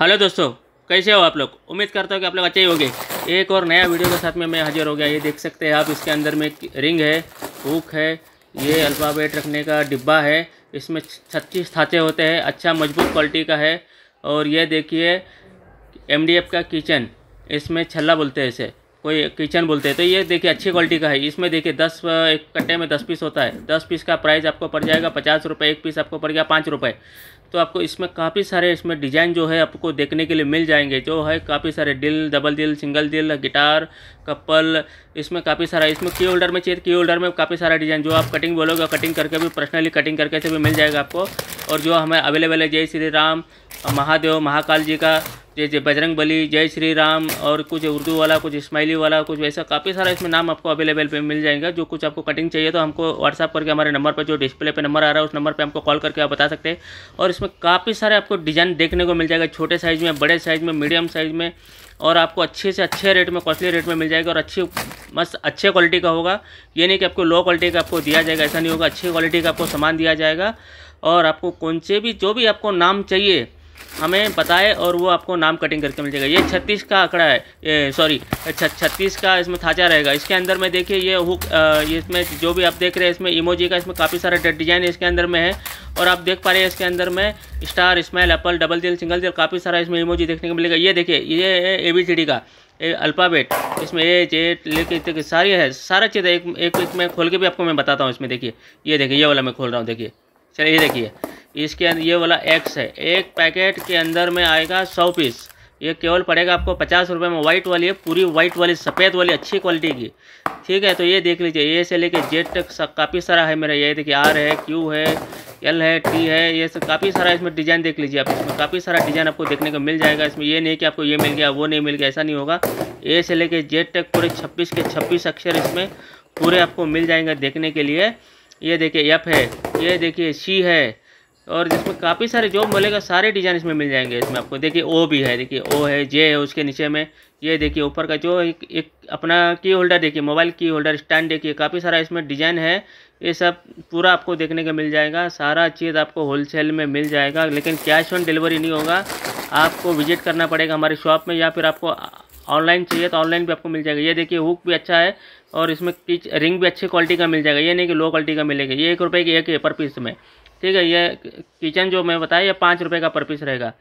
hello दोस्तों कैसे हो आप लोग उम्मीद करता हूँ कि आप लोग अच्छे ही होंगे एक और नया वीडियो के साथ में मैं हाजिर हो गया ये देख सकते हैं आप इसके अंदर में रिंग है हुक है ये अल्फ़ाबेट रखने का डिब्बा है इसमें छत्तीस थाते होते हैं अच्छा मजबूत क्वालिटी का है और ये देखिए एम का किचन इसमें छल्ला बोलते हैं इसे कोई किचन बोलते हैं तो ये देखिए अच्छी क्वालिटी का है इसमें देखिए दस एक कट्टे में दस पीस होता है दस पीस का प्राइस आपको पड़ जाएगा पचास रुपये एक पीस आपको पड़ गया पाँच रुपये तो आपको इसमें काफ़ी सारे इसमें डिज़ाइन जो है आपको देखने के लिए मिल जाएंगे जो है काफ़ी सारे डिल डबल डिल सिंगल डिल गिटार कपल इसमें काफ़ी सारा इसमें की होल्डर में चाहिए की तो होल्डर में काफ़ी सारा डिज़ाइन जो आप कटिंग बोलोगे कटिंग करके भी पर्सनली कटिंग करके से भी मिल जाएगा आपको और जो हमें अवेलेबल है जय श्री राम महादेव महाकाल जी का जैसे बजरंग बली जय श्री राम और कुछ उर्दू वाला कुछ इस्माइली वाला कुछ वैसा काफ़ी सारा इसमें नाम आपको अवेलेबल पे मिल जाएगा जो कुछ आपको कटिंग चाहिए तो हमको व्हाट्सअप करके हमारे नंबर पर जो डिस्प्ले पे नंबर आ रहा है उस नंबर पर हमको कॉल करके आप बता सकते हैं और इसमें काफ़ी सारे आपको डिज़ाइन देखने को मिल जाएगा छोटे साइज़ में बड़े साइज़ में मीडियम साइज़ में और आपको अच्छे से अच्छे रेट में कॉस्टली रेट में मिल जाएगा और अच्छी मस्त अच्छे क्वालिटी का होगा ये नहीं कि आपको लो क्वालिटी का आपको दिया जाएगा ऐसा नहीं होगा अच्छी क्वालिटी का आपको सामान दिया जाएगा और आपको कौन से भी जो भी आपको नाम चाहिए हमें बताए और वो आपको नाम कटिंग करके मिल जाएगा ये छत्तीस का आंकड़ा है सॉरी अच्छा, छत्तीस का इसमें थाचा रहेगा इसके अंदर में देखिए ये हुक इसमें जो भी आप देख रहे हैं इसमें इमोजी का इसमें काफ़ी सारा डिजाइन इसके अंदर में है और आप देख पा रहे हैं इसके अंदर में स्टार स्माइल एप्पल डबल दिल सिंगल दिल काफ़ी सारा इसमें इमोजी देखने को मिलेगा ये देखिए ये ए बी सी डी का अल्फ़ाबेट इसमें ए जेट लेके सारी है सारा चीज़ एक एक इसमें खोल के भी आपको मैं बताता हूँ इसमें देखिए ये देखिए ये वाला मैं खोल रहा हूँ देखिए चलिए ये देखिए इसके अंदर ये वाला एक्स है एक पैकेट के अंदर में आएगा सौ पीस ये केवल पड़ेगा आपको पचास रुपये में वाइट वाली है पूरी वाइट वाली सफ़ेद वाली अच्छी क्वालिटी की ठीक है तो ये देख लीजिए ये से लेके जेड तक सा, काफ़ी सारा है मेरा ये देखिए आर है क्यू है एल है टी है ये सब काफ़ी सारा इसमें डिज़ाइन देख लीजिए आप इसमें काफ़ी सारा डिज़ाइन आपको देखने को मिल जाएगा इसमें ये नहीं कि आपको ये मिल गया वो नहीं मिल गया ऐसा नहीं होगा ए से लेके जेड तक पूरे छब्बीस के छब्बीस अक्षर इसमें पूरे आपको मिल जाएंगे देखने के लिए ये देखिए एफ है ये देखिए सी है और जिसमें काफ़ी सारे जो मिलेगा सारे डिज़ाइन इसमें मिल जाएंगे इसमें आपको देखिए ओ भी है देखिए ओ है जे है उसके नीचे में ये देखिए ऊपर का जो एक, एक अपना की होल्डर देखिए मोबाइल की होल्डर स्टैंड देखिए काफ़ी सारा इसमें डिज़ाइन है ये सब पूरा आपको देखने को मिल जाएगा सारा चीज़ आपको होलसेल में मिल जाएगा लेकिन कैश ऑन डिलीवरी नहीं होगा आपको विजिट करना पड़ेगा हमारे शॉप में या फिर आपको ऑनलाइन चाहिए तो ऑनलाइन भी आपको मिल जाएगा ये देखिए हुक भी अच्छा है और इसमें रिंग भी अच्छी क्वालिटी का मिल जाएगा ये नहीं कि लो क्वालिटी का मिलेगा ये एक रुपये की एक है पर पीस में ठीक है ये किचन जो मैं बताया ये पाँच रुपये का पर पीस रहेगा